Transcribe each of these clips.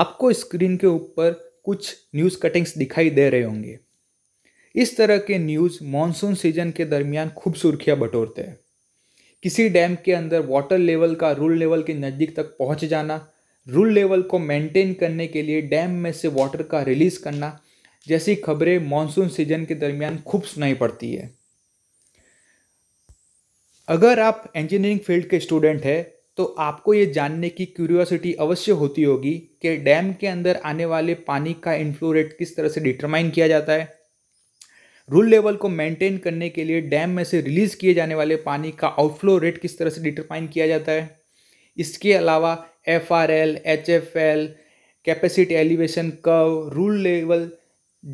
आपको स्क्रीन के ऊपर कुछ न्यूज़ कटिंग्स दिखाई दे रहे होंगे इस तरह के न्यूज़ मानसून सीजन के दरमियान खूब सुर्खियाँ बटोरते हैं किसी डैम के अंदर वाटर लेवल का रूल लेवल के नज़दीक तक पहुंच जाना रूल लेवल को मेंटेन करने के लिए डैम में से वाटर का रिलीज़ करना जैसी खबरें मानसून सीजन के दरमियान खूब सुनाई पड़ती है अगर आप इंजीनियरिंग फील्ड के स्टूडेंट हैं तो आपको ये जानने की क्यूरियोसिटी अवश्य होती होगी कि डैम के अंदर आने वाले पानी का इन्फ्लो रेट किस तरह से डिटरमाइन किया जाता है रूल लेवल को मेंटेन करने के लिए डैम में से रिलीज़ किए जाने वाले पानी का आउटफ्लो रेट किस तरह से डिटरमाइन किया जाता है इसके अलावा F R L H F L capacity elevation curve rule level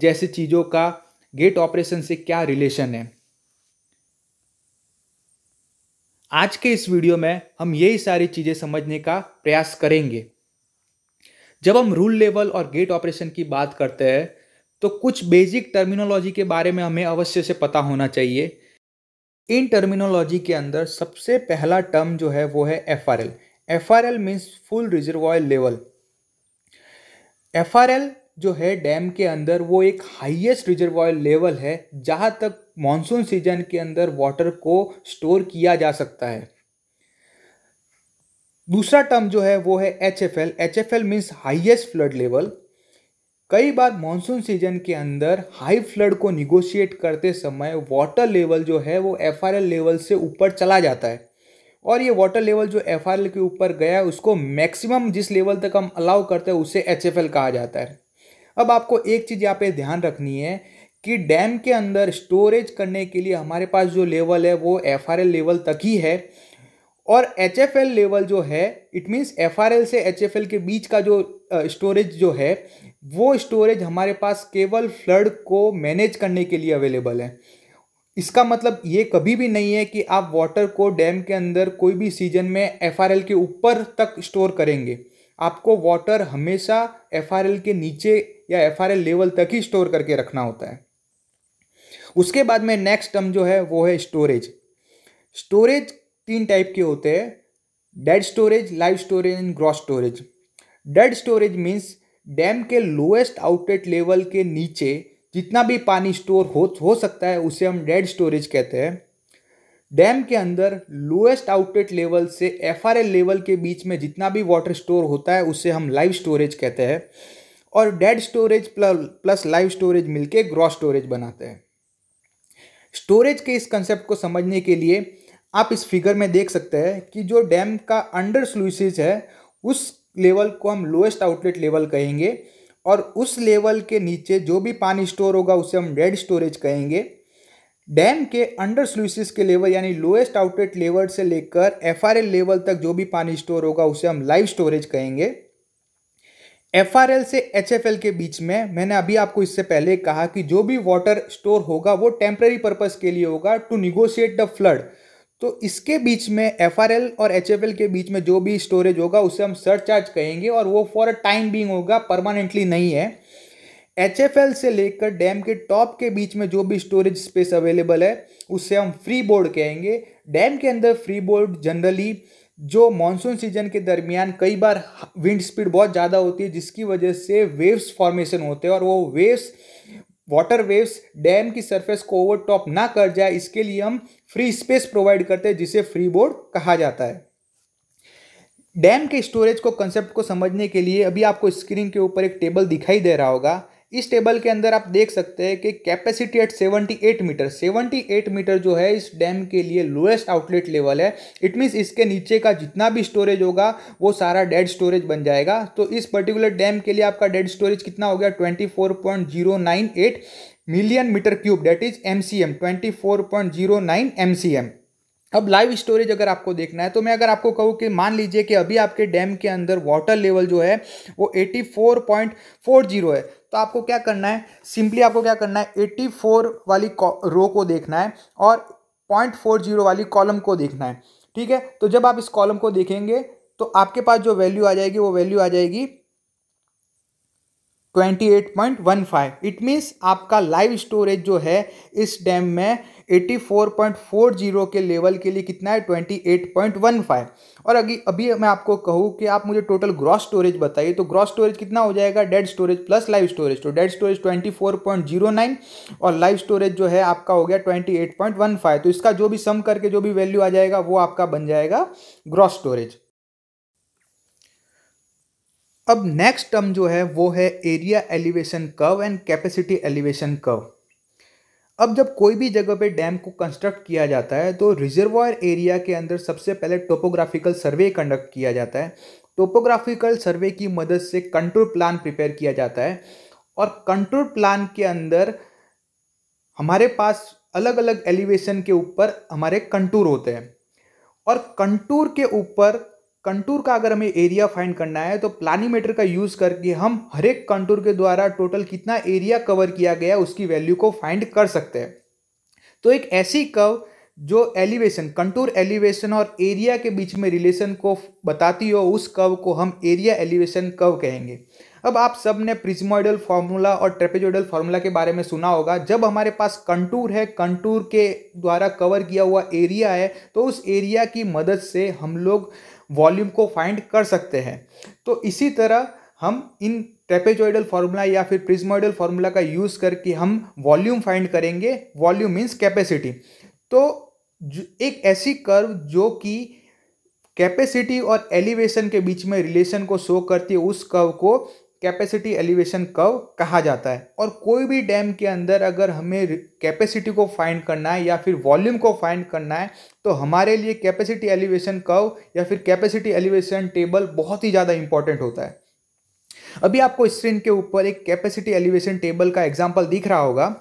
जैसी चीज़ों का गेट ऑपरेशन से क्या रिलेशन है आज के इस वीडियो में हम यही सारी चीज़ें समझने का प्रयास करेंगे जब हम रूल लेवल और गेट ऑपरेशन की बात करते हैं तो कुछ बेसिक टर्मिनोलॉजी के बारे में हमें अवश्य से पता होना चाहिए इन टर्मिनोलॉजी के अंदर सबसे पहला टर्म जो है वो है F R L F R L means full reservoir level F R L जो है डैम के अंदर वो एक हाईएस्ट रिजर्व लेवल है जहाँ तक मानसून सीजन के अंदर वाटर को स्टोर किया जा सकता है दूसरा टर्म जो है वो है H F L H F L means highest flood level कई बार मानसून सीजन के अंदर हाई फ्लड को निगोशिएट करते समय वाटर लेवल जो है वो एफ आर एल लेवल से ऊपर चला जाता है और ये वाटर लेवल जो एफ आर एल के ऊपर गया है उसको मैक्सिमम जिस लेवल तक हम अलाउ करते हैं उसे एच एफ एल कहा जाता है अब आपको एक चीज़ यहाँ पे ध्यान रखनी है कि डैम के अंदर स्टोरेज करने के लिए हमारे पास जो लेवल है वो एफ लेवल तक ही है और एच लेवल जो है इट मीन्स एफ से एच के बीच का जो स्टोरेज जो है वो स्टोरेज हमारे पास केवल फ्लड को मैनेज करने के लिए अवेलेबल है इसका मतलब ये कभी भी नहीं है कि आप वाटर को डैम के अंदर कोई भी सीजन में एफ के ऊपर तक स्टोर करेंगे आपको वाटर हमेशा एफ के नीचे या एफ लेवल तक ही स्टोर करके रखना होता है उसके बाद में नेक्स्ट टर्म जो है वो है स्टोरेज स्टोरेज तीन टाइप के होते हैं dead storage live storage and gross storage dead storage means dam के लोएस्ट आउटलेट लेवल के नीचे जितना भी पानी स्टोर हो हो सकता है उसे हम डेड स्टोरेज कहते हैं डैम के अंदर लोएस्ट आउटलेट लेवल से एफ लेवल के बीच में जितना भी वाटर स्टोर होता है उसे हम लाइव स्टोरेज कहते हैं और dead storage plus live storage मिलके ग्रॉस स्टोरेज बनाते हैं स्टोरेज के इस कंसेप्ट को समझने के लिए आप इस फिगर में देख सकते हैं कि जो डैम का अंडर स्लूसेज है उस लेवल को हम लोएस्ट आउटलेट लेवल कहेंगे और उस लेवल के नीचे जो भी पानी स्टोर होगा उसे हम डेड स्टोरेज कहेंगे डैम के अंडर स्लूसेज के लेवल यानी लोएस्ट आउटलेट लेवल से लेकर एफ लेवल तक जो भी पानी स्टोर होगा उसे हम लाइव स्टोरेज कहेंगे एफ से एच के बीच में मैंने अभी आपको इससे पहले कहा कि जो भी वाटर स्टोर होगा वो टेम्प्रेरी पर्पज के लिए होगा टू निगोशिएट द फ्लड तो इसके बीच में एफ और एच के बीच में जो भी स्टोरेज होगा उसे हम सर्च चार्ज कहेंगे और वो फॉर अ टाइम बींग होगा परमानेंटली नहीं है एच से लेकर डैम के टॉप के बीच में जो भी स्टोरेज स्पेस अवेलेबल है उससे हम फ्री बोर्ड कहेंगे डैम के अंदर फ्री बोर्ड जनरली जो मानसून सीजन के दरमियान कई बार विंड स्पीड बहुत ज़्यादा होती है जिसकी वजह से वेव्स फॉर्मेशन होते हैं और वो वेव्स वाटर वेव्स डैम की सरफेस को ओवरटॉप ना कर जाए इसके लिए हम फ्री स्पेस प्रोवाइड करते हैं जिसे फ्री बोर्ड कहा जाता है डैम के स्टोरेज को कंसेप्ट को समझने के लिए अभी आपको स्क्रीन के ऊपर एक टेबल दिखाई दे रहा होगा इस टेबल के अंदर आप देख सकते हैं कि कैपेसिटी एट 78 मीटर 78 मीटर जो है इस डैम के लिए लोएस्ट आउटलेट लेवल है इट मीन्स इसके नीचे का जितना भी स्टोरेज होगा वो सारा डेड स्टोरेज बन जाएगा तो इस पर्टिकुलर डैम के लिए आपका डेड स्टोरेज कितना हो गया twenty four point zero nine eight million metre cube that is M C M twenty four point zero nine M C M अब लाइव स्टोरेज अगर आपको देखना है तो मैं अगर आपको कहूँ कि मान लीजिए कि अभी आपके डैम के अंदर वाटर लेवल जो है वो 84.40 है तो आपको क्या करना है सिंपली आपको क्या करना है 84 वाली रो को देखना है और 0.40 वाली कॉलम को देखना है ठीक है तो जब आप इस कॉलम को देखेंगे तो आपके पास जो वैल्यू आ जाएगी वो वैल्यू आ जाएगी 28.15 इट मीन्स आपका लाइव स्टोरेज जो है इस डैम में 84.40 के लेवल के लिए कितना है 28.15 और अभी अभी मैं आपको कहूँ कि आप मुझे टोटल ग्रॉस स्टोरेज बताइए तो ग्रॉस स्टोरेज कितना हो जाएगा dead storage plus live storage तो डेड स्टोरेज 24.09 और लाइव स्टोरेज जो है आपका हो गया 28.15 तो इसका जो भी सम करके जो भी वैल्यू आ जाएगा वो आपका बन जाएगा ग्रॉस स्टोरेज अब नेक्स्ट टर्म जो है वो है area elevation curve and capacity elevation curve अब जब कोई भी जगह पे डैम को कंस्ट्रक्ट किया जाता है तो रिजर्वायर एरिया के अंदर सबसे पहले टोपोग्राफिकल सर्वे कंडक्ट किया जाता है टोपोग्राफिकल सर्वे की मदद से कंट्रोल प्लान प्रिपेयर किया जाता है और कंट्रोल प्लान के अंदर हमारे पास अलग अलग एलिवेशन के ऊपर हमारे कंटूर होते हैं और कंटूर के ऊपर कंटूर का अगर हमें एरिया फाइंड करना है तो प्लानीमीटर का यूज़ करके हम हर एक कंटूर के द्वारा टोटल कितना एरिया कवर किया गया उसकी वैल्यू को फाइंड कर सकते हैं तो एक ऐसी कव जो एलिवेशन कंटूर एलिवेशन और एरिया के बीच में रिलेशन को बताती हो उस कव को हम एरिया एलिवेशन कव कहेंगे अब आप सब ने प्रिज्मोइडल फार्मूला और ट्रेपेजोइडल फार्मूला के बारे में सुना होगा जब हमारे पास कंटूर है कंटूर के द्वारा कवर किया हुआ एरिया है तो उस एरिया की मदद से हम लोग वॉल्यूम को फाइंड कर सकते हैं तो इसी तरह हम इन ट्रेपेजॉइडल फार्मूला या फिर प्रिज्मोइडल फार्मूला का यूज़ करके हम वॉल्यूम फाइंड करेंगे वॉल्यूम मीन्स कैपेसिटी तो एक ऐसी कर्व जो कि कैपेसिटी और एलिवेशन के बीच में रिलेशन को शो करती है उस कर्व को कैपेसिटी एलिवेशन कर्व कहा जाता है और कोई भी डैम के अंदर अगर हमें कैपेसिटी को फाइंड करना है या फिर वॉल्यूम को फाइंड करना है तो हमारे लिए कैपेसिटी एलिवेशन कर्व या फिर कैपेसिटी एलिवेशन टेबल बहुत ही ज़्यादा इंपॉर्टेंट होता है अभी आपको स्क्रीन के ऊपर एक कैपेसिटी एलिवेशन टेबल का एग्जाम्पल दिख रहा होगा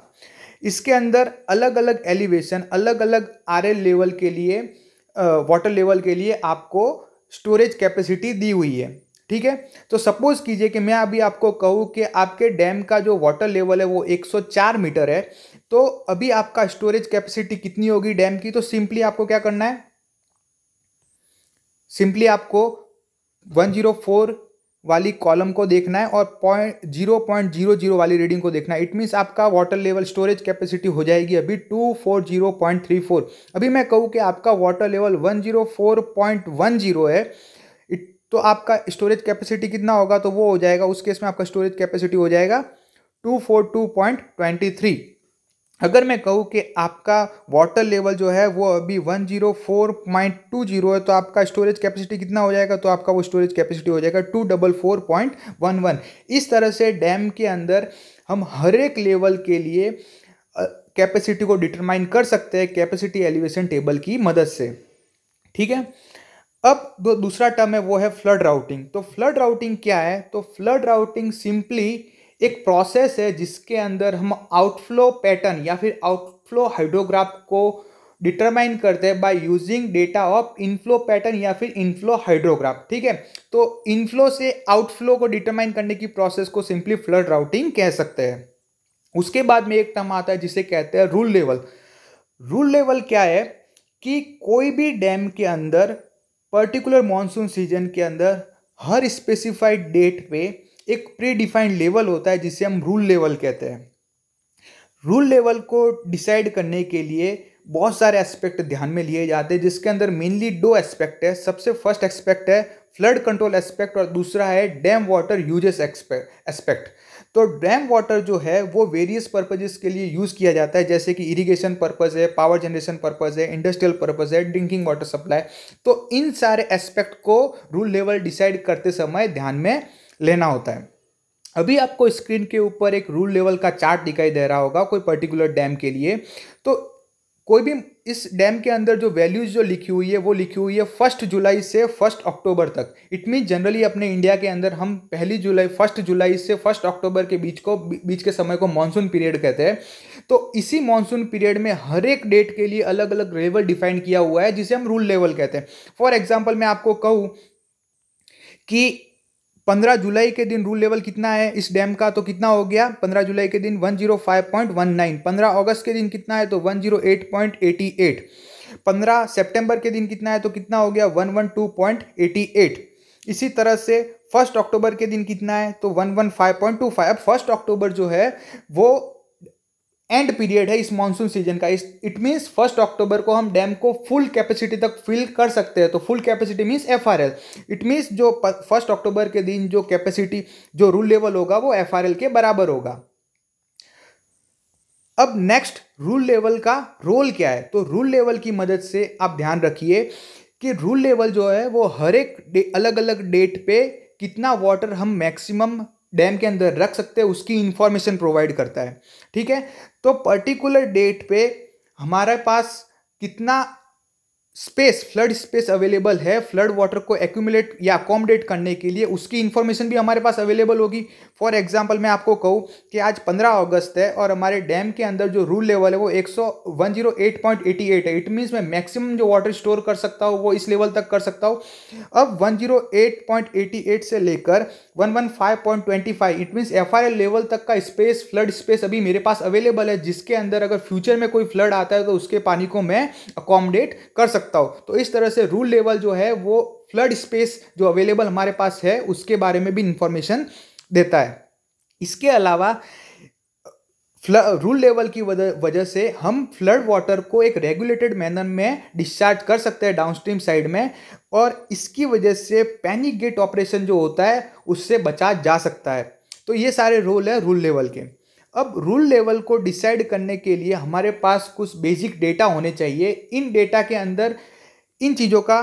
इसके अंदर अलग अलग एलिवेशन अलग अलग आर लेवल के लिए वाटर लेवल के लिए आपको स्टोरेज कैपेसिटी दी हुई है ठीक है तो सपोज कीजिए कि मैं अभी आपको कहूँ कि आपके डैम का जो वाटर लेवल है वो 104 मीटर है तो अभी आपका स्टोरेज कैपेसिटी कितनी होगी डैम की तो सिंपली आपको क्या करना है सिंपली आपको 104 वाली कॉलम को देखना है और point zero point zero zero वाली रीडिंग को देखना है इट मीन्स आपका वाटर लेवल स्टोरेज कैपेसिटी हो जाएगी अभी two four zero point three four अभी मैं कहूँ कि आपका water level one zero four point one zero है तो आपका स्टोरेज कैपेसिटी कितना होगा तो वो हो जाएगा उस केस में आपका स्टोरेज कैपेसिटी हो जाएगा two four two point twenty three अगर मैं कहूँ कि आपका वाटर लेवल जो है वो अभी one zero four point two zero है तो आपका स्टोरेज कैपेसिटी कितना हो जाएगा तो आपका वो स्टोरेज कैपेसिटी हो जाएगा two double four point one one इस तरह से डैम के अंदर हम हर एक लेवल के लिए कैपेसिटी को डिटरमाइन कर सकते हैं कैपेसिटी एलिवेशन टेबल की मदद से ठीक है अब जो दूसरा टर्म है वो है फ्लड राउटिंग तो फ्लड राउटिंग क्या है तो फ्लड राउटिंग सिंपली एक प्रोसेस है जिसके अंदर हम आउटफ्लो पैटर्न या फिर आउटफ्लो हाइड्रोग्राफ को डिटरमाइन करते हैं by using data of inflow pattern या फिर इनफ्लो हाइड्रोग्राफ ठीक है तो इनफ्लो से आउटफ्लो को डिटरमाइन करने की प्रोसेस को सिंपली फ्लड राउटिंग कह सकते हैं उसके बाद में एक टर्म आता है जिसे कहते हैं रूल लेवल रूल लेवल क्या है कि कोई भी डैम के अंदर पर्टिकुलर मानसून सीजन के अंदर हर स्पेसिफाइड डेट पे एक प्री डिफाइंड लेवल होता है जिसे हम रूल लेवल कहते हैं रूल लेवल को डिसाइड करने के लिए बहुत सारे एस्पेक्ट ध्यान में लिए जाते हैं जिसके अंदर मेनली दो एस्पेक्ट है सबसे फर्स्ट एस्पेक्ट है फ्लड कंट्रोल एस्पेक्ट और दूसरा है डैम वाटर यूजेस एस्पेक्ट तो डैम वाटर जो है वो वेरियस पर्पजेस के लिए यूज़ किया जाता है जैसे कि इरिगेशन पर्पज़ है पावर जनरेशन पर्पज़ है इंडस्ट्रियल पर्पज़ है ड्रिंकिंग वाटर सप्लाई तो इन सारे एस्पेक्ट को रूल लेवल डिसाइड करते समय ध्यान में लेना होता है अभी आपको स्क्रीन के ऊपर एक रूल लेवल का चार्ट दिखाई दे रहा होगा कोई पर्टिकुलर डैम के लिए तो कोई भी इस डैम के अंदर जो वैल्यूज जो लिखी हुई है वो लिखी हुई है फर्स्ट जुलाई से फर्स्ट अक्टूबर तक इट मीन जनरली अपने इंडिया के अंदर हम पहली जुलाई फर्स्ट जुलाई से फर्स्ट अक्टूबर के बीच को बीच के समय को मानसून पीरियड कहते हैं तो इसी मानसून पीरियड में हर एक डेट के लिए अलग अलग लेवल डिफाइन किया हुआ है जिसे हम रूल लेवल कहते हैं फॉर एग्जाम्पल मैं आपको कहूँ कि पंद्रह जुलाई के दिन रूल लेवल कितना है इस डैम का तो कितना हो गया पंद्रह जुलाई के दिन one zero five point one nine पंद्रह अगस्त के दिन कितना है तो one zero eight point eighty eight पंद्रह सेप्टेम्बर के दिन कितना है तो कितना हो गया one one two point eighty eight इसी तरह से फर्स्ट अक्टूबर के दिन कितना है तो one one five point two five अब फर्स्ट अक्टूबर जो है वो एंड पीरियड है इस मानसून सीजन का इस इट मीन्स फर्स्ट अक्टूबर को हम डैम को फुल कैपेसिटी तक फिल कर सकते हैं तो full capacity means F R L it means जो फर्स्ट अक्टूबर के दिन जो कैपेसिटी जो रूल लेवल होगा वो एफ आर एल के बराबर होगा अब नेक्स्ट रूल लेवल का रोल क्या है तो रूल लेवल की मदद से आप ध्यान रखिए कि रूल लेवल जो है वो हर एक अलग अलग डेट पे कितना वाटर हम मैक्सिमम डैम के अंदर रख सकते हैं उसकी इन्फॉर्मेशन प्रोवाइड करता है ठीक है तो पर्टिकुलर डेट पे हमारे पास कितना स्पेस फ्लड स्पेस अवेलेबल है फ्लड वाटर को एक्यूमुलेट या अकोमोडेट करने के लिए उसकी इन्फॉर्मेशन भी हमारे पास अवेलेबल होगी फॉर एग्जांपल मैं आपको कहूँ कि आज 15 अगस्त है और हमारे डैम के अंदर जो रूल लेवल है वो एक सौ one zero eight point eighty eight है इट मीन्स मैं मैक्सिमम जो वाटर स्टोर कर सकता हूँ वो इस लेवल तक कर सकता हूँ अब one zero eight point eighty eight से लेकर one one five point twenty five it means F I L level तक का स्पेस फ्लड स्पेस अभी मेरे पास अवेलेबल है जिसके अंदर अगर फ्यूचर में कोई फ्लड आता है तो उसके पानी को मैं अकोमोडेट कर सकता सकता हो तो इस तरह से रूल लेवल जो है वो फ्लड स्पेस जो अवेलेबल हमारे पास है उसके बारे में भी इंफॉर्मेशन देता है इसके अलावा रूल लेवल की वजह से हम फ्लड वाटर को एक रेगुलेटेड मैनर में डिस्चार्ज कर सकते हैं डाउनस्ट्रीम साइड में और इसकी वजह से पैनिक गेट ऑपरेशन जो होता है उससे बचा जा सकता है तो ये सारे रोल है रूल लेवल के अब रूल लेवल को डिसाइड करने के लिए हमारे पास कुछ बेसिक डेटा होने चाहिए इन डेटा के अंदर इन चीज़ों का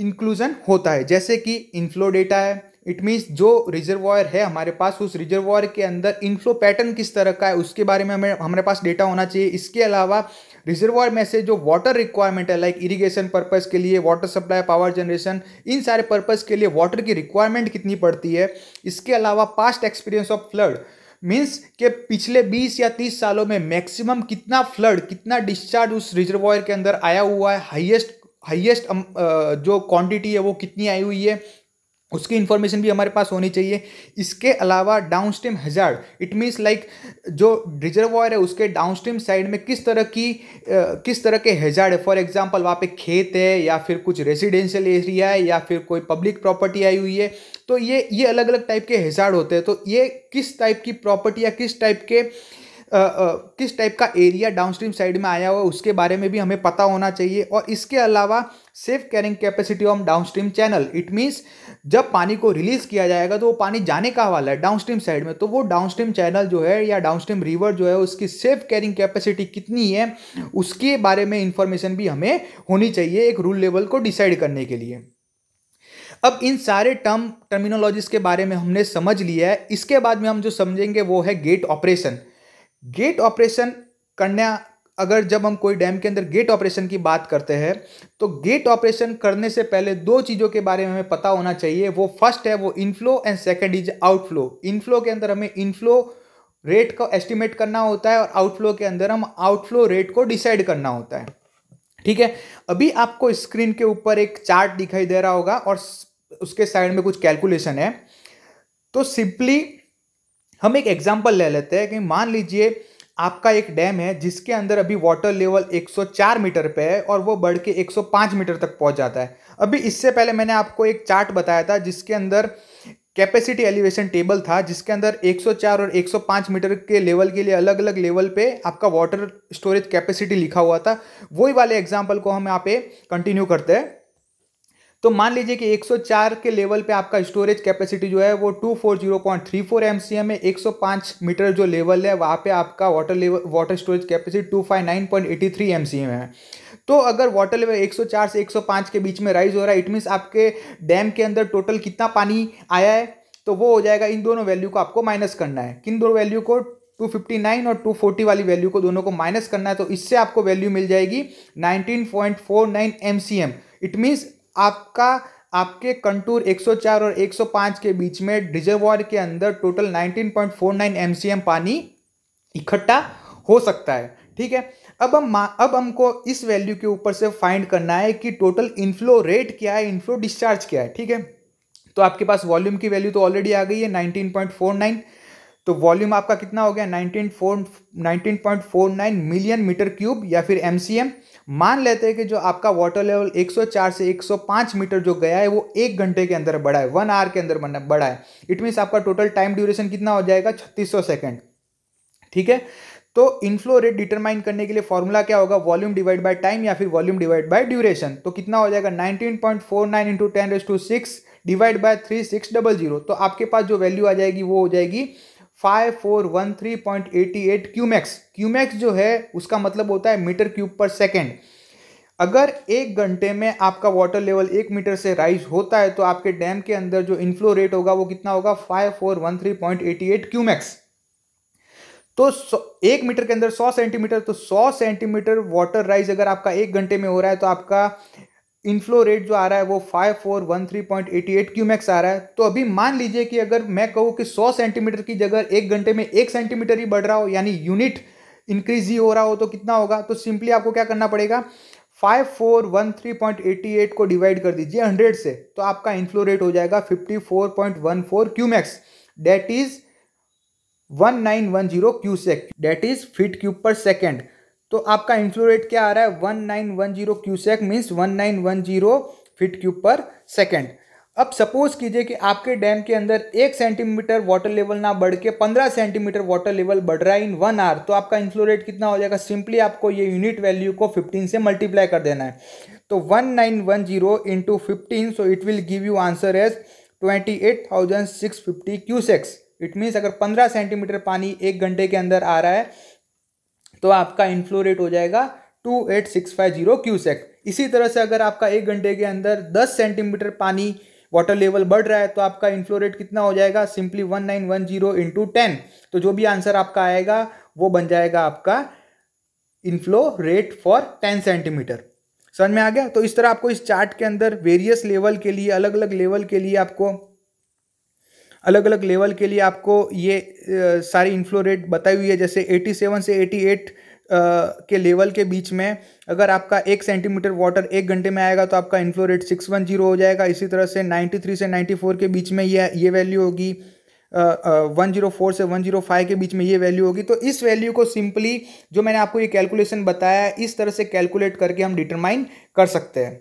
इंक्लूजन होता है जैसे कि इनफ्लो डेटा है इट मीन्स जो रिजर्वॉयर है हमारे पास उस रिजर्वॉयर के अंदर इनफ्लो पैटर्न किस तरह का है उसके बारे में हमें हमारे पास डेटा होना चाहिए इसके अलावा रिजर्वॉयर में से जो वाटर रिक्वायरमेंट है लाइक इरिगेशन पर्पज़ के लिए वाटर सप्लाई पावर जनरेशन इन सारे पर्पज़ के लिए वाटर की रिक्वायरमेंट कितनी पड़ती है इसके अलावा past experience of flood means के पिछले 20 या 30 सालों में मैक्सिमम कितना फ्लड कितना डिस्चार्ज उस रिजर्वायर के अंदर आया हुआ है हाईएस्ट हाईएस्ट जो क्वांटिटी है वो कितनी आई हुई है उसकी इन्फॉर्मेशन भी हमारे पास होनी चाहिए इसके अलावा downstream hazard it means like जो रिजर्वॉयर है उसके डाउन स्ट्रीम साइड में किस तरह की किस तरह के हज़ार है फॉर एग्जांपल वहाँ पे खेत है या फिर कुछ रेजिडेंशियल एरिया है या फिर कोई पब्लिक प्रॉपर्टी आई हुई है तो ये ये अलग अलग टाइप के हजार होते हैं तो ये किस टाइप की प्रॉपर्टी या किस टाइप के Uh, uh, किस टाइप का एरिया डाउनस्ट्रीम साइड में आया हुआ उसके बारे में भी हमें पता होना चाहिए और इसके अलावा safe carrying capacity of downstream channel it means जब पानी को रिलीज किया जाएगा तो वो पानी जाने का हवाला है डाउनस्ट्रीम साइड में तो वो डाउनस्ट्रीम चैनल जो है या डाउनस्ट्रीम रिवर जो है उसकी सेफ कैरिंग कैपेसिटी कितनी है उसके बारे में इंफॉर्मेशन भी हमें होनी चाहिए एक रूल लेवल को डिसाइड करने के लिए अब इन सारे टर्म टर्मिनोलॉजीज के बारे में हमने समझ लिया है इसके बाद में हम जो समझेंगे वो है गेट ऑपरेशन गेट ऑपरेशन करना अगर जब हम कोई डैम के अंदर गेट ऑपरेशन की बात करते हैं तो गेट ऑपरेशन करने से पहले दो चीज़ों के बारे में हमें पता होना चाहिए वो फर्स्ट है वो inflow and second is outflow inflow के अंदर हमें इनफ्लो रेट को एस्टिमेट करना होता है और आउटफ्लो के अंदर हम आउटफ्लो रेट को डिसाइड करना होता है ठीक है अभी आपको स्क्रीन के ऊपर एक चार्ट दिखाई दे रहा होगा और उसके साइड में कुछ कैलकुलेशन है तो सिंपली हम एक एग्जाम्पल ले लेते हैं कि मान लीजिए आपका एक डैम है जिसके अंदर अभी वाटर लेवल 104 मीटर पे है और वो बढ़ के 105 मीटर तक पहुंच जाता है अभी इससे पहले मैंने आपको एक चार्ट बताया था जिसके अंदर कैपेसिटी एलिवेशन टेबल था जिसके अंदर 104 और 105 मीटर के लेवल के लिए अलग अलग लेवल पे आपका वाटर स्टोरेज कैपेसिटी लिखा हुआ था वही वाले एग्जाम्पल को हम यहाँ पे कंटिन्यू करते हैं तो मान लीजिए कि 104 के लेवल पे आपका स्टोरेज कैपेसिटी जो है वो 240.34 एम है एम मीटर जो लेवल है वहाँ पे आपका water level water storage capacity 259.83 M है तो अगर वाटर लेवल 104 से 105 के बीच में राइज हो रहा है इट मीन्स आपके डैम के अंदर टोटल कितना पानी आया है तो वो हो जाएगा इन दोनों वैल्यू को आपको माइनस करना है किन दोनों वैल्यू को 259 और 240 वाली वैल्यू को दोनों को माइनस करना है तो इससे आपको वैल्यू मिल जाएगी 19.49 एमसीएम इट मींस आपका आपके कंटूर 104 और 105 के बीच में रिजर्वॉयर के अंदर टोटल 19.49 पॉइंट पानी इकट्ठा हो सकता है ठीक है अब हम अब हमको इस वैल्यू के ऊपर से फाइंड करना है कि टोटल इनफ्लो रेट क्या है इनफ्लो डिस्चार्ज क्या है ठीक है तो आपके पास वॉल्यूम की वैल्यू तो ऑलरेडी आ गई है 19.49 तो वॉल्यूम आपका कितना हो गया 19.4 19.49 मिलियन मीटर क्यूब या फिर एम मान लेते हैं कि जो आपका वाटर लेवल 104 से 105 मीटर जो गया है वो एक घंटे के अंदर बढ़ा है वन आवर के अंदर बढ़ा है इट मीन्स आपका टोटल टाइम ड्यूरेशन कितना हो जाएगा छत्तीस सेकंड ठीक है तो इनफ्लो रेट डिटरमाइन करने के लिए फॉर्मूला क्या होगा वॉल्यूम डिवाइड बाय टाइम या फिर वॉल्यूम डिवाइड बाय ड्यूरेशन तो कितना हो जाएगा 19.49 point four nine into ten raise to six divide by three six double zero तो आपके पास जो वैल्यू आ जाएगी वो हो जाएगी five four qmax eighty eight जो है उसका मतलब होता है मीटर क्यूब पर सेकेंड अगर एक घंटे में आपका वाटर लेवल एक मीटर से राइज होता है तो आपके डैम के अंदर जो इन्फ्लो रेट होगा वो कितना होगा five four one three point eighty eight cumecs तो एक मीटर के अंदर सौ सेंटीमीटर तो सौ सेंटीमीटर वाटर राइज अगर आपका एक घंटे में हो रहा है तो आपका इनफ्लो रेट जो आ रहा है वो five four one three point eighty eight cumecs आ रहा है तो अभी मान लीजिए कि अगर मैं कहूँ कि सौ सेंटीमीटर की जगह एक घंटे में एक सेंटीमीटर ही बढ़ रहा हो यानी यूनिट इंक्रीज ही हो रहा हो तो कितना होगा तो सिंपली आपको क्या करना पड़ेगा five four one three point eighty eight को डिवाइड कर दीजिए हंड्रेड से तो आपका इनफ्लो रेट हो जाएगा fifty four point one four cumecs that is one nine one zero cusec that is feet cube per second तो आपका इनफ्लो रेट क्या आ रहा है one nine one zero cusec means one nine one zero feet cube per second अब suppose कीजिए कि आपके डैम के अंदर एक सेंटीमीटर वाटर लेवल ना बढ़ के पंद्रह सेंटीमीटर वाटर लेवल बढ़ रहा है इन वन आर तो आपका इन्फ्लो रेट कितना हो जाएगा सिंपली आपको ये यूनिट वैल्यू को फिफ्टीन से मल्टीप्लाई कर देना है तो one nine one zero into fifteen so it will give you answer as twenty eight thousand six fifty cusecs it means अगर पंद्रह सेंटीमीटर पानी एक घंटे के अंदर आ रहा है तो आपका इनफ्लो रेट हो जाएगा two eight six five zero cusec इसी तरह से अगर आपका एक घंटे के अंदर दस सेंटीमीटर पानी वाटर लेवल बढ़ रहा है तो आपका इन्फ्लो रेट कितना हो जाएगा simply one nine one zero into ten तो जो भी आंसर आपका आएगा वो बन जाएगा आपका inflow rate for ten centimetre समझ में आ गया तो इस तरह आपको इस चार्ट के अंदर वेरियस लेवल के लिए अलग अलग लेवल के लिए आपको अलग अलग लेवल के लिए आपको ये आ, सारी इन्फ्लो रेट बताई हुई है जैसे 87 से 88 Uh, के लेवल के बीच में अगर आपका एक सेंटीमीटर वाटर एक घंटे में आएगा तो आपका inflow rate six one zero हो जाएगा इसी तरह से नाइन्टी थ्री से नाइन्टी फोर के बीच में ये ये वैल्यू होगी वन जीरो फोर से वन जीरो फाइव के बीच में ये वैल्यू होगी तो इस वैल्यू को सिंपली जो मैंने आपको ये कैलकुलेशन बताया है इस तरह से कैलकुलेट करके हम डिटरमाइन कर सकते हैं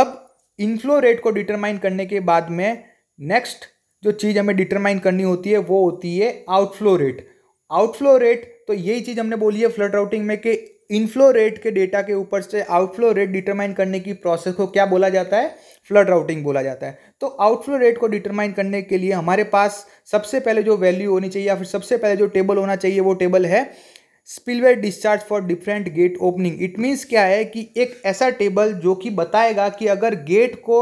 अब इनफ्लो रेट को डिटरमाइन करने के बाद में नेक्स्ट जो चीज़ हमें डिटरमाइन करनी होती है वो होती है आउटफ्लो रेट आउटफ्लो रेट तो यही चीज़ हमने बोली है फ्लड राउटिंग में कि इनफ्लो रेट के डेटा के ऊपर से आउटफ्लो रेट डिटरमाइन करने की प्रोसेस को क्या बोला जाता है फ्लड राउटिंग बोला जाता है तो आउटफ्लो रेट को डिटरमाइन करने के लिए हमारे पास सबसे पहले जो वैल्यू होनी चाहिए या फिर सबसे पहले जो टेबल होना चाहिए वो टेबल है spillway discharge for different gate opening it means क्या है कि एक ऐसा टेबल जो कि बताएगा कि अगर गेट को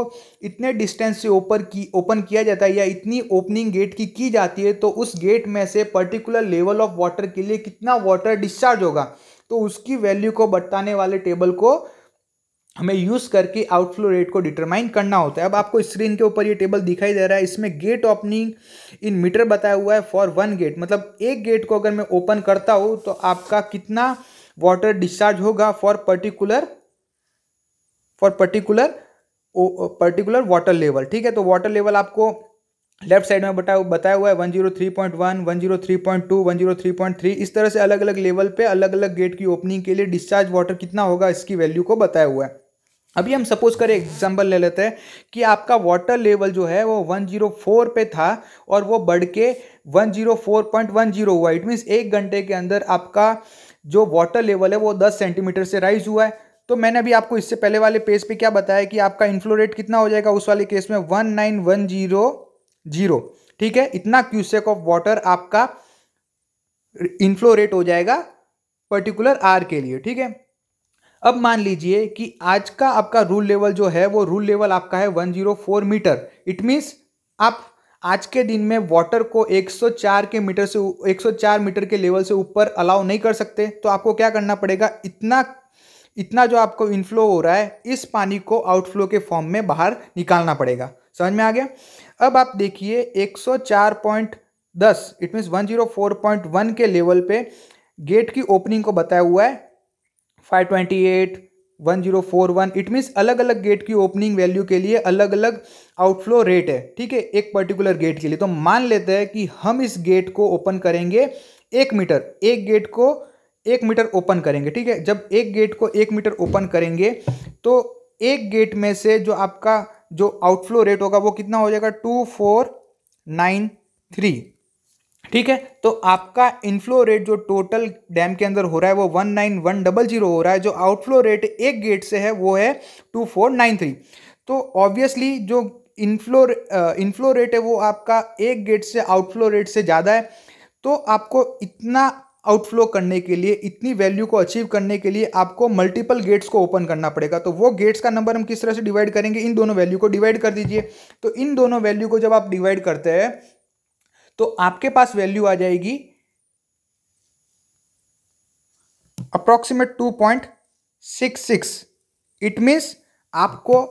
इतने डिस्टेंस से ओपन की ओपन किया जाता है या इतनी ओपनिंग गेट की की जाती है तो उस गेट में से पर्टिकुलर लेवल ऑफ वाटर के लिए कितना वाटर डिस्चार्ज होगा तो उसकी वैल्यू को बताने वाले टेबल को हमें यूज़ करके आउटफ्लो रेट को डिटरमाइन करना होता है अब आपको स्क्रीन के ऊपर ये टेबल दिखाई दे रहा है इसमें गेट ओपनिंग इन मीटर बताया हुआ है फॉर वन गेट मतलब एक गेट को अगर मैं ओपन करता हूँ तो आपका कितना वाटर डिस्चार्ज होगा for particular for particular particular water level ठीक है तो वाटर लेवल आपको लेफ्ट साइड में बता बताया हुआ है one zero three point one one zero three point two one zero three point three इस तरह से अलग अलग लेवल पे अलग अलग गेट की ओपनिंग के लिए डिस्चार्ज वाटर कितना होगा इसकी वैल्यू को बताया हुआ है अभी हम सपोज करें एग्जांपल ले लेते हैं कि आपका वाटर लेवल जो है वो 104 पे था और वो बढ़ के 104.10 हुआ इट मीन्स एक घंटे के अंदर आपका जो वाटर लेवल है वो 10 सेंटीमीटर से राइज हुआ है तो मैंने अभी आपको इससे पहले वाले पेज पे क्या बताया कि आपका इन्फ्लो रेट कितना हो जाएगा उस वाले केस में one nine one zero zero ठीक है इतना क्यूसेक ऑफ वाटर आपका इन्फ्लो रेट हो जाएगा पर्टिकुलर आर के लिए ठीक है अब मान लीजिए कि आज का आपका रूल लेवल जो है वो रूल लेवल आपका है 104 मीटर इट मीन्स आप आज के दिन में वाटर को 104 के मीटर से 104 मीटर के लेवल से ऊपर अलाउ नहीं कर सकते तो आपको क्या करना पड़ेगा इतना इतना जो आपको इनफ्लो हो रहा है इस पानी को आउटफ्लो के फॉर्म में बाहर निकालना पड़ेगा समझ में आ गया अब आप देखिए 104.10 इट मीन्स 104.1 के लेवल पे गेट की ओपनिंग को बताया हुआ है five twenty eight one zero four one it means अलग अलग गेट की ओपनिंग वैल्यू के लिए अलग अलग आउटफ्लो रेट है ठीक है एक पर्टिकुलर गेट के लिए तो मान लेते हैं कि हम इस गेट को ओपन करेंगे एक मीटर एक गेट को एक मीटर ओपन करेंगे ठीक है जब एक गेट को एक मीटर ओपन करेंगे तो एक गेट में से जो आपका जो आउटफ्लो रेट होगा वो कितना हो जाएगा टू फोर नाइन थ्री ठीक है तो आपका इनफ्लो रेट जो टोटल डैम के अंदर हो रहा है वो one nine one double zero हो रहा है जो आउटफ्लो रेट एक गेट से है वो है टू फोर नाइन थ्री तो ऑब्वियसली जो इनफ्लो इनफ्लो रेट है वो आपका एक गेट से आउटफ्लो रेट से ज़्यादा है तो आपको इतना आउटफ्लो करने के लिए इतनी वैल्यू को अचीव करने के लिए आपको मल्टीपल गेट्स को ओपन करना पड़ेगा तो वो गेट्स का नंबर हम किस तरह से डिवाइड करेंगे इन दोनों वैल्यू को डिवाइड कर दीजिए तो इन दोनों वैल्यू को जब आप डिवाइड करते हैं तो आपके पास वैल्यू आ जाएगी approximate two point six six it means आपको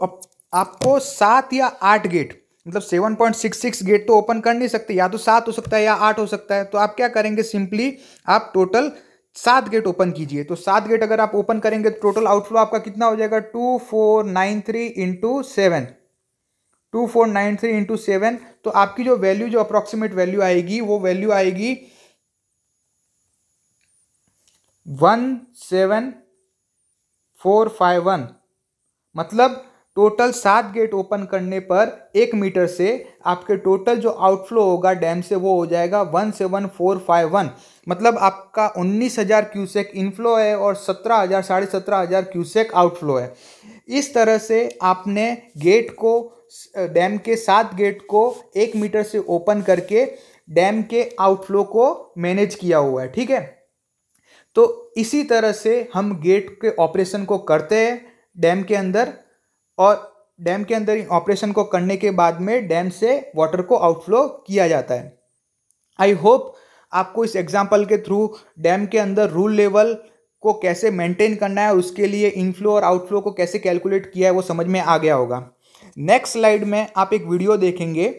आपको सात या आठ गेट मतलब seven point six six gate तो ओपन कर नहीं सकते या तो सात हो सकता है या आठ हो सकता है तो आप क्या करेंगे सिंपली आप टोटल सात गेट ओपन कीजिए तो सात गेट अगर आप ओपन करेंगे तो टोटल आउटफ्लो आपका कितना हो जाएगा two four nine three into seven two four nine three into seven तो आपकी जो वैल्यू जो अप्रोक्सीमेट वैल्यू आएगी वो वैल्यू आएगी one seven four five one मतलब टोटल सात गेट ओपन करने पर एक मीटर से आपके टोटल जो आउटफ्लो होगा डैम से वो हो जाएगा one seven four five one मतलब आपका उन्नीस हज़ार क्यूसेक इनफ्लो है और सत्रह हज़ार साढ़े सत्रह हज़ार क्यूसेक आउटफ्लो है इस तरह से आपने गेट को डैम के सात गेट को एक मीटर से ओपन करके डैम के आउटफ्लो को मैनेज किया हुआ है ठीक है तो इसी तरह से हम गेट के ऑपरेशन को करते हैं डैम के अंदर और डैम के अंदर ऑपरेशन को करने के बाद में डैम से वाटर को आउटफ्लो किया जाता है आई होप आपको इस एग्जाम्पल के थ्रू डैम के अंदर रूल लेवल को कैसे मेंटेन करना है उसके लिए इनफ्लो और आउटफ्लो को कैसे कैलकुलेट किया है वो समझ में आ गया होगा नेक्स्ट स्लाइड में आप एक वीडियो देखेंगे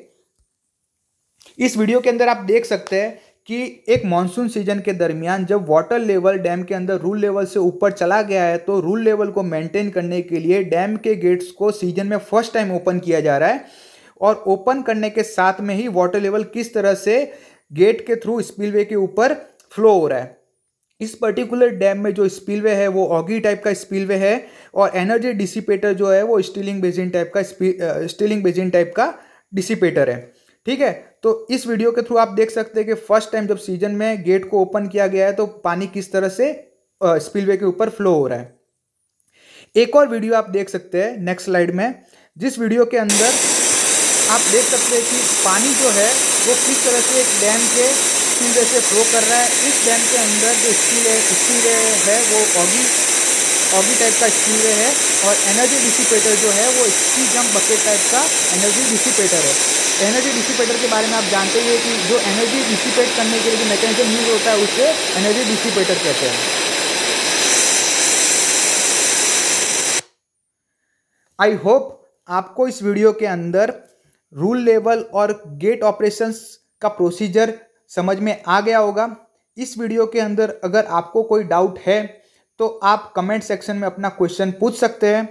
इस वीडियो के अंदर आप देख सकते हैं कि एक मानसून सीजन के दरमियान जब वाटर लेवल डैम के अंदर रूल लेवल से ऊपर चला गया है तो रूल लेवल को मेंटेन करने के लिए डैम के गेट्स को सीजन में फर्स्ट टाइम ओपन किया जा रहा है और ओपन करने के साथ में ही वाटर लेवल किस तरह से गेट के थ्रू स्पिलवे के ऊपर फ्लो हो रहा है इस पर्टिकुलर डैम में जो स्पीलवे है वो ऑगी टाइप का स्पीलवे है और एनर्जी डिसिपेटर जो है वो स्टीलिंग बेजिन टाइप का स्टीलिंग बेजिन टाइप का डिसिपेटर है ठीक है तो इस वीडियो के थ्रू आप देख सकते हैं कि फर्स्ट टाइम जब सीजन में गेट को ओपन किया गया है तो पानी किस तरह से स्पीलवे के ऊपर फ्लो हो रहा है एक और वीडियो आप देख सकते हैं नेक्स्ट स्लाइड में जिस वीडियो के अंदर आप देख सकते हैं कि पानी जो है वो किस तरह से एक डैम के स्टील जैसे फ्लो कर रहा है इस डैम के अंदर जो स्टील है स्टील है वो ऑगी ऑगी टाइप का स्टील है और एनर्जी डिसिपेटर जो है वो स्टी जम्प बकेट टाइप का एनर्जी डिसिपेटर है एनर्जी डिसिपेटर के बारे में आप जानते ही कि जो एनर्जी डिसिपेट करने के लिए जो मैकेनिज्म यूज़ होता है उसे एनर्जी डिसिपेटर कहते हैं आई होप आपको इस वीडियो के अंदर रूल लेवल और गेट ऑपरेशंस का प्रोसीजर समझ में आ गया होगा इस वीडियो के अंदर अगर आपको कोई डाउट है तो आप कमेंट सेक्शन में अपना क्वेश्चन पूछ सकते हैं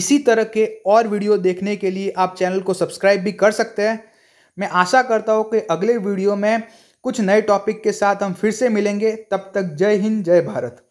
इसी तरह के और वीडियो देखने के लिए आप चैनल को सब्सक्राइब भी कर सकते हैं मैं आशा करता हूँ कि अगले वीडियो में कुछ नए टॉपिक के साथ हम फिर से मिलेंगे तब तक जय हिंद जय भारत